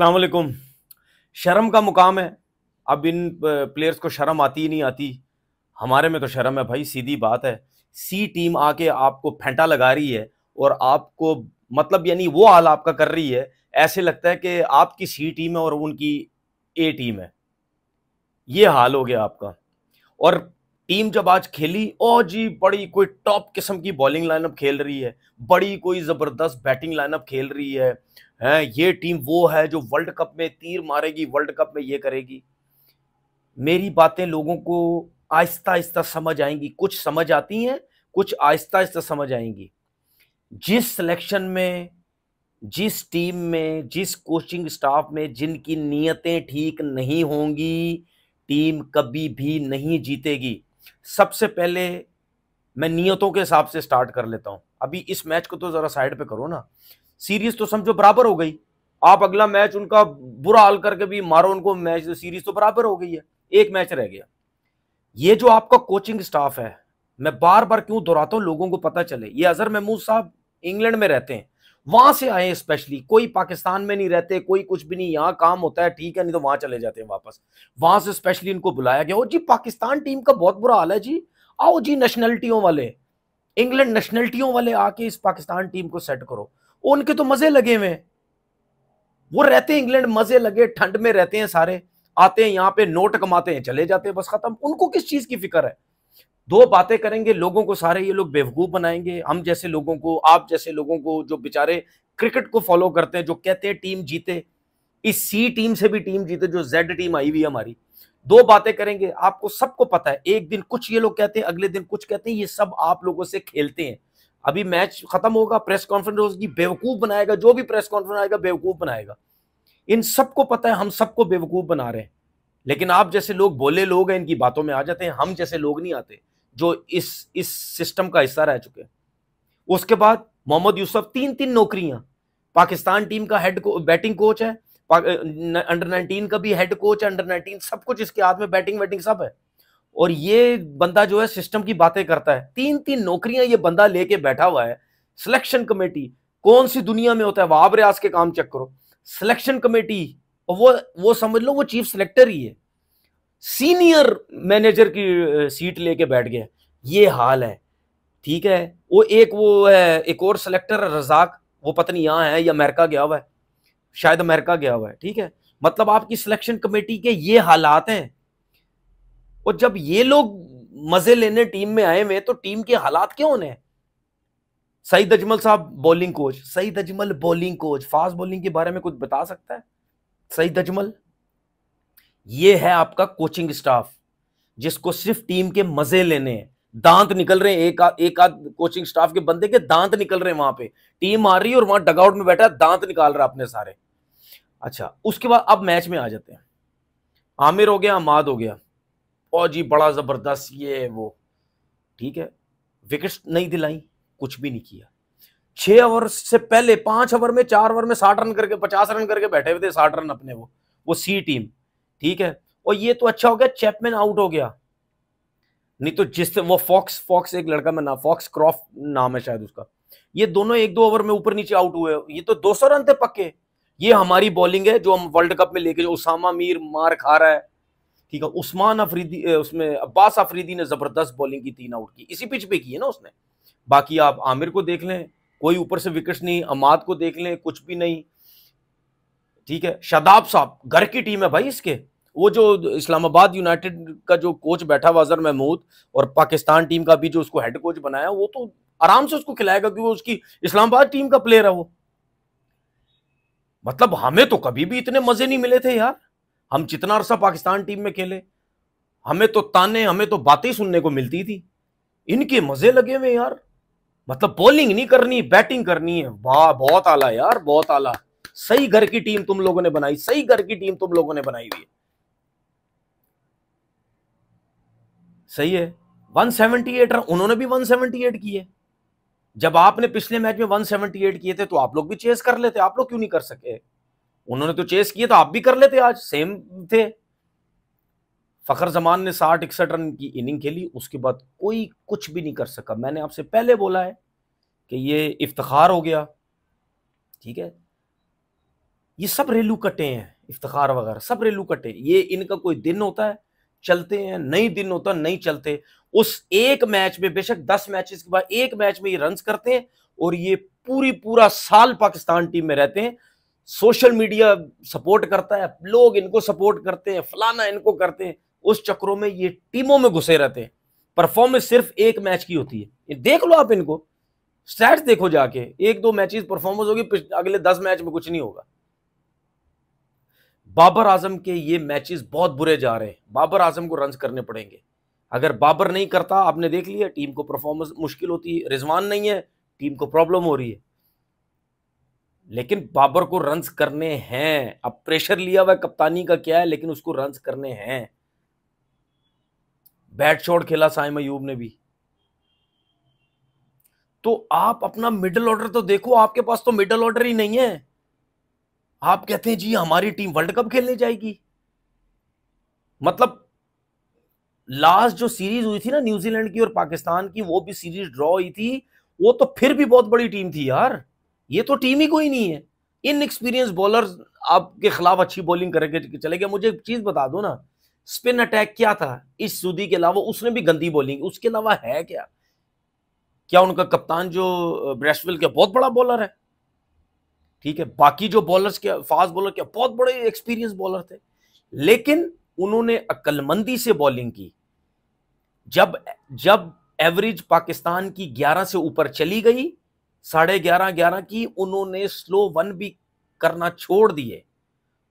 अलकुम शर्म का मुकाम है अब इन प्लेयर्स को शर्म आती ही नहीं आती हमारे में तो शर्म है भाई सीधी बात है सी टीम आके आपको फेंटा लगा रही है और आपको मतलब यानी वो हाल आपका कर रही है ऐसे लगता है कि आपकी सी टीम है और उनकी ए टीम है ये हाल हो गया आपका और टीम जब आज खेली ओ जी बड़ी कोई टॉप किस्म की बॉलिंग लाइनअप खेल रही है बड़ी कोई ज़बरदस्त बैटिंग लाइनअप खेल रही है है ये टीम वो है जो वर्ल्ड कप में तीर मारेगी वर्ल्ड कप में ये करेगी मेरी बातें लोगों को आहिस्ता आहिस्ता समझ आएंगी कुछ समझ आती हैं कुछ आहिस्ता आहिस्ता समझ आएंगी जिस सिलेक्शन में जिस टीम में जिस कोचिंग स्टाफ में जिनकी नीयतें ठीक नहीं होंगी टीम कभी भी नहीं जीतेगी सबसे पहले मैं नीयतों के हिसाब से स्टार्ट कर लेता हूं अभी इस मैच को तो ज़रा साइड पे करो ना सीरीज तो समझो बराबर हो गई आप अगला मैच उनका बुरा हाल करके भी मारो उनको मैच सीरीज तो बराबर हो गई है एक मैच रह गया ये जो आपका कोचिंग स्टाफ है मैं बार बार क्यों दोहराता हूँ लोगों को पता चले ये अजहर महमूद साहब इंग्लैंड में रहते हैं वहां से आए स्पेशली कोई पाकिस्तान में नहीं रहते कोई कुछ भी नहीं यहाँ काम होता है ठीक है नहीं तो वहां चले जाते हैं वापस वहां से स्पेशली इनको बुलाया गया ओ जी पाकिस्तान टीम का बहुत बुरा हाल है जी आओ जी नेशनलिटियों वाले इंग्लैंड नेशनलिटियों वाले आके इस पाकिस्तान टीम को सेट करो उनके तो मजे लगे हुए हैं वो रहते हैं इंग्लैंड मजे लगे ठंड में रहते हैं सारे आते हैं यहाँ पे नोट कमाते हैं चले जाते हैं बस खत्म उनको किस चीज की फिक्र है दो बातें करेंगे लोगों को सारे ये लोग बेवकूफ बनाएंगे हम जैसे लोगों को आप जैसे लोगों को जो बेचारे क्रिकेट को फॉलो करते हैं जो कहते हैं टीम जीते इस सी टीम से भी टीम जीते जो जेड टीम आई हुई है हमारी दो बातें करेंगे आपको सबको पता है एक दिन कुछ ये लोग कहते हैं अगले दिन कुछ कहते हैं ये सब आप लोगों से खेलते हैं अभी मैच खत्म होगा प्रेस कॉन्फ्रेंस होगी बेवकूफ बनाएगा जो भी प्रेस कॉन्फ्रेंस आएगा बेवकूफ बनाएगा इन सबको पता है हम सबको बेवकूफ बना रहे हैं लेकिन आप जैसे लोग बोले लोग हैं इनकी बातों में आ जाते हैं हम जैसे लोग नहीं आते जो इस इस सिस्टम का हिस्सा रह चुके हैं उसके बाद मोहम्मद यूसुफ तीन तीन नौकरियां पाकिस्तान टीम का हेड को, बैटिंग कोच है अंडर 19 का भी हेड कोच है अंडर 19 सब कुछ इसके हाथ में बैटिंग वैटिंग सब है और ये बंदा जो है सिस्टम की बातें करता है तीन तीन नौकरियां ये बंदा लेके बैठा हुआ है सिलेक्शन कमेटी कौन सी दुनिया में होता है वाब रियाज के काम चेक करो सिलेक्शन कमेटी और वो वो समझ लो वो चीफ सिलेक्टर ही है सीनियर मैनेजर की सीट लेके बैठ गया ये हाल है ठीक है वो एक वो है एक और सिलेक्टर रजाक वो पत्नी यहाँ है या अमेरिका गया हुआ है शायद अमेरिका गया हुआ है ठीक है मतलब आपकी सिलेक्शन कमेटी के ये हालात हैं और जब ये लोग मजे लेने टीम में आए हुए तो टीम के हालात क्यों होने सईद अजमल साहब bowling coach Saeed Ajmal bowling coach fast bowling के बारे में कुछ बता सकता है सईद अजमल ये है आपका कोचिंग स्टाफ जिसको सिर्फ टीम के मजे लेने हैं दांत निकल रहे हैं एक आ, एक आध कोचिंग स्टाफ के बंदे के दांत निकल रहे हैं वहां पे टीम आ रही है और वहां डगआउट में बैठा दांत निकाल रहा अपने सारे अच्छा उसके बाद अब मैच में आ जाते हैं आमिर हो गया अमाद हो गया और जी बड़ा ज़बरदस्त ये वो ठीक है विकेट नहीं दिलाई कुछ भी नहीं किया छः ओवर से पहले पांच ओवर में चार ओवर में साठ रन करके पचास रन करके बैठे हुए थे साठ रन अपने वो वो सी टीम ठीक है और ये तो अच्छा हो गया चैपमैन आउट हो गया नहीं तो जिस वो फॉक्स फॉक्स एक लड़का में ना फॉक्स क्रॉफ नाम है शायद उसका ये दोनों एक दो ओवर में ऊपर नीचे आउट हुए ये तो दो रन थे पक्के ये हमारी बॉलिंग है जो हम वर्ल्ड कप में लेके जो उसामा मीर मार खा रहा है ठीक है उस्मान अफरीदी उसमें अब्बास अफरीदी ने ज़बरदस्त बॉलिंग की तीन आउट की इसी पिच पे की है ना उसने बाकी आप आमिर को देख लें कोई ऊपर से विकेट नहीं अमाद को देख लें कुछ भी नहीं ठीक है शादाब साहब घर की टीम है भाई इसके वो जो इस्लामाबाद यूनाइटेड का जो कोच बैठा हुआ अजहर महमूद और पाकिस्तान टीम का भी जो उसको हेड कोच बनाया वो तो आराम से उसको खिलाएगा क्योंकि उसकी इस्लामाबाद टीम का प्लेयर है वो मतलब हमें तो कभी भी इतने मजे नहीं मिले थे यार हम जितना अरसा पाकिस्तान टीम में खेले हमें तो ताने हमें तो बातें सुनने को मिलती थी इनके मजे लगे हुए यार मतलब बॉलिंग नहीं करनी बैटिंग करनी है वाह बहुत आला यार बहुत आला सही घर की टीम तुम लोगों ने बनाई सही घर की टीम तुम लोगों ने बनाई हुई है सही है 178 रन उन्होंने भी 178 किए जब आपने पिछले मैच में 178 किए थे तो आप लोग भी चेस कर लेते आप लोग क्यों नहीं कर सके उन्होंने तो चेस किए तो आप भी कर लेते आज सेम थे फखर जमान ने साठ इकसठ रन की इनिंग खेली उसके बाद कोई कुछ भी नहीं कर सका मैंने आपसे पहले बोला है कि ये इफ्तार हो गया ठीक है ये सब रेलू कटे हैं इफ्तार वगैरह सब रेलू कटे ये इनका कोई दिन होता है चलते हैं नहीं दिन होता नहीं चलते उस एक मैच में बेशक दस मैचेस के बाद एक मैच में ये रन करते हैं और ये पूरी पूरा साल पाकिस्तान टीम में रहते हैं सोशल मीडिया सपोर्ट करता है लोग इनको सपोर्ट करते हैं फलाना इनको करते हैं उस चक्रों में ये टीमों में घुसे रहते हैं परफॉर्मेंस सिर्फ एक मैच की होती है ये देख लो आप इनको स्टैट्स देखो जाके एक दो मैचेस परफॉर्मेंस होगी अगले दस मैच में कुछ नहीं होगा बाबर आजम के ये मैचेस बहुत बुरे जा रहे हैं बाबर आजम को रन करने पड़ेंगे अगर बाबर नहीं करता आपने देख लिया टीम को परफॉर्मेंस मुश्किल होती है रिजवान नहीं है टीम को प्रॉब्लम हो रही है लेकिन बाबर को रन करने हैं अब प्रेशर लिया हुआ कप्तानी का क्या है लेकिन उसको रन करने हैं बैट शॉट खेला साइम अयूब ने भी तो आप अपना मिडल ऑर्डर तो देखो आपके पास तो मिडल ऑर्डर ही नहीं है आप कहते हैं जी हमारी टीम वर्ल्ड कप खेलने जाएगी मतलब लास्ट जो सीरीज हुई थी ना न्यूजीलैंड की और पाकिस्तान की वो भी सीरीज ड्रॉ हुई थी वो तो फिर भी बहुत बड़ी टीम थी यार ये तो टीम ही कोई नहीं है इन एक्सपीरियंस बॉलर आपके खिलाफ अच्छी बॉलिंग करके चले गए मुझे एक चीज बता दो ना स्पिन अटैक क्या था इस सूदी के अलावा उसने भी गंदी बॉलिंग उसके अलावा है क्या क्या उनका कप्तान जो ब्रेशविल के बहुत बड़ा बॉलर है ठीक है बाकी जो बॉलर्स के फास्ट बॉलर के बहुत बड़े एक्सपीरियंस बॉलर थे लेकिन उन्होंने अक्लमंदी से बॉलिंग की जब जब एवरेज पाकिस्तान की 11 से ऊपर चली गई साढ़े ग्यारह ग्यारह की उन्होंने स्लो वन भी करना छोड़ दिए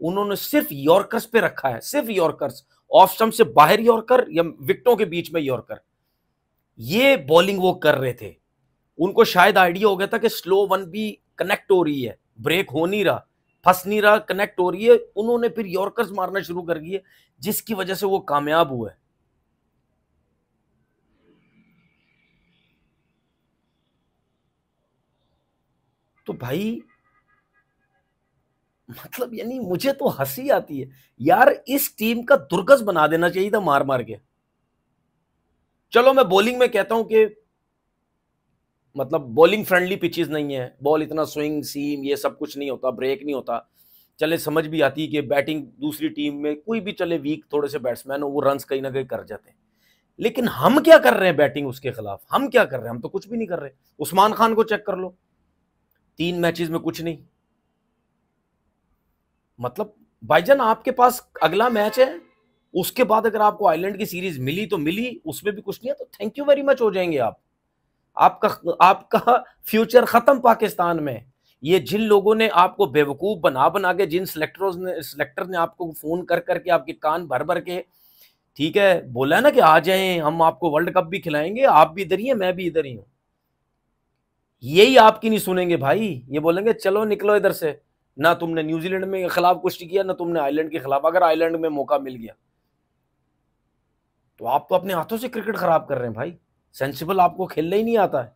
उन्होंने सिर्फ यॉर्कर्स पे रखा है सिर्फ यॉर्कर्स ऑफ स्टम्प से बाहर यॉर्कर या विकटों के बीच में यॉर्कर ये बॉलिंग वो कर रहे थे उनको शायद आइडिया हो गया था कि स्लो वन भी कनेक्ट हो रही है ब्रेक हो नहीं रहा फंस नहीं रहा कनेक्ट हो रही है उन्होंने फिर यॉर्कर्स मारना शुरू कर दिए जिसकी वजह से वो कामयाब हुआ है तो भाई मतलब यानी मुझे तो हंसी आती है यार इस टीम का दुर्गस बना देना चाहिए था मार मार के चलो मैं बॉलिंग में कहता हूं कि मतलब बॉलिंग फ्रेंडली पिचेस नहीं है बॉल इतना स्विंग सीम ये सब कुछ नहीं होता ब्रेक नहीं होता चले समझ भी आती है कि बैटिंग दूसरी टीम में कोई भी चले वीक थोड़े से बैट्समैन हो वो रन कहीं ना कहीं कर जाते हैं लेकिन हम क्या कर रहे हैं बैटिंग उसके खिलाफ हम क्या कर रहे हैं हम तो कुछ भी नहीं कर रहे उस्मान खान को चेक कर लो तीन मैचेस में कुछ नहीं मतलब भाईजान आपके पास अगला मैच है उसके बाद अगर आपको आयरलैंड की सीरीज मिली तो मिली उसमें भी कुछ नहीं है तो थैंक यू वेरी मच हो जाएंगे आप आपका आपका फ्यूचर खत्म पाकिस्तान में ये जिन लोगों ने आपको बेवकूफ़ बना बना के जिन सिलेक्टरों ने सिलेक्टर ने आपको फ़ोन कर करके आपके कान भर भर के ठीक है बोला ना कि आ जाएं हम आपको वर्ल्ड कप भी खिलाएंगे आप भी इधर ही हैं मैं भी इधर ही हूँ यही आपकी नहीं सुनेंगे भाई ये बोलेंगे चलो निकलो इधर से ना तुमने न्यूजीलैंड में खिलाफ कुछ किया ना तुमने आयरलैंड के खिलाफ अगर आयरलैंड में मौका मिल गया तो आप तो अपने हाथों से क्रिकेट खराब कर रहे हैं भाई सेंसिबल आपको खेलना ही नहीं आता है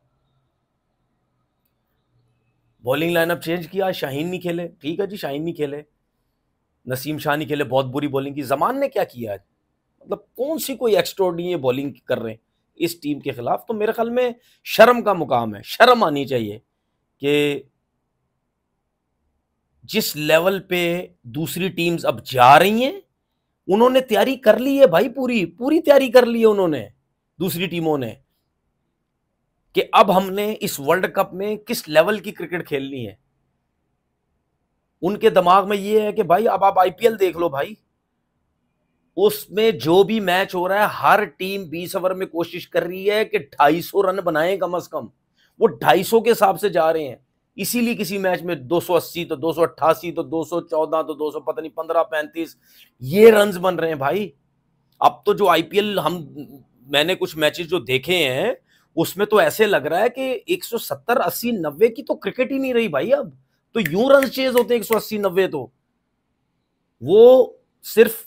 बॉलिंग लाइनअप चेंज किया शाहीन नहीं खेले ठीक है जी शाहीन नहीं खेले नसीम शाह नहीं खेले बहुत बुरी बॉलिंग की जमान ने क्या किया आज मतलब कौन सी कोई एक्स्ट्रॉर्डिनरी बॉलिंग कर रहे हैं इस टीम के ख़िलाफ़ तो मेरे ख्याल में शर्म का मुकाम है शर्म आनी चाहिए कि जिस लेवल पे दूसरी टीम्स अब जा रही हैं उन्होंने तैयारी कर ली है भाई पूरी पूरी तैयारी कर ली है उन्होंने दूसरी टीमों ने कि अब हमने इस वर्ल्ड कप में किस लेवल की क्रिकेट खेलनी है उनके दिमाग में यह है कि भाई अब आप आईपीएल देख लो भाई उसमें जो भी मैच हो रहा है हर टीम 20 ओवर में कोशिश कर रही है कि 250 रन बनाए कम से कम वो 250 के हिसाब से जा रहे हैं इसीलिए किसी मैच में 280 तो 288 तो 214 तो 200 पता नहीं 15 पैंतीस ये रन बन रहे हैं भाई अब तो जो आईपीएल हम मैंने कुछ मैचेस जो देखे हैं उसमें तो ऐसे लग रहा है कि 170 80 90 की तो क्रिकेट ही नहीं रही भाई अब तो यूं रन चेज होते हैं 180 90 तो वो सिर्फ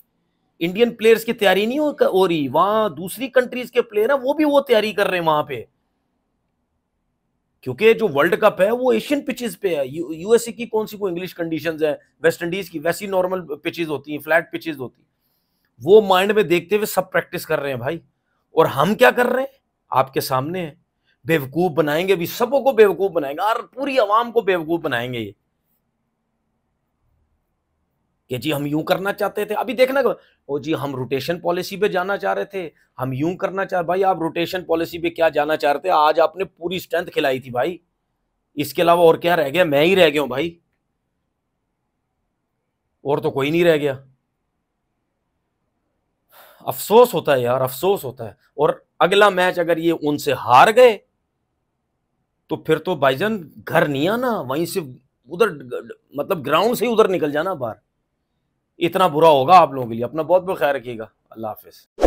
इंडियन प्लेयर्स की तैयारी नहीं हो, रही वहां दूसरी कंट्रीज के प्लेयर है वो भी वो तैयारी कर रहे हैं वहां पे क्योंकि जो वर्ल्ड कप है वो एशियन पिचेस पे है यूएसए की कौन सी कोई इंग्लिश कंडीशंस है वेस्ट इंडीज की वैसी नॉर्मल पिचेस होती हैं फ्लैट पिचेस होती वो माइंड में देखते हुए सब प्रैक्टिस कर रहे हैं भाई और हम क्या कर रहे हैं आपके सामने है बेवकूफ बनाएंगे भी सबों को बेवकूफ बनाएंगे और पूरी आवाम को बेवकूफ बनाएंगे ये कि जी हम यूं करना चाहते थे अभी देखना ओ जी हम रोटेशन पॉलिसी पे जाना चाह रहे थे हम यूं करना चाह भाई आप रोटेशन पॉलिसी पे क्या जाना चाह रहे थे आज आपने पूरी स्ट्रेंथ खिलाई थी भाई इसके अलावा और क्या रह गया मैं ही रह गया हूं भाई और तो कोई नहीं रह गया अफसोस होता है यार अफसोस होता है और अगला मैच अगर ये उनसे हार गए तो फिर तो भाईजान घर नहीं आना वहीं से उधर मतलब ग्राउंड से ही उधर निकल जाना बाहर इतना बुरा होगा आप लोगों के लिए अपना बहुत बहुत ख्याल रखिएगा अल्लाह हाफिज़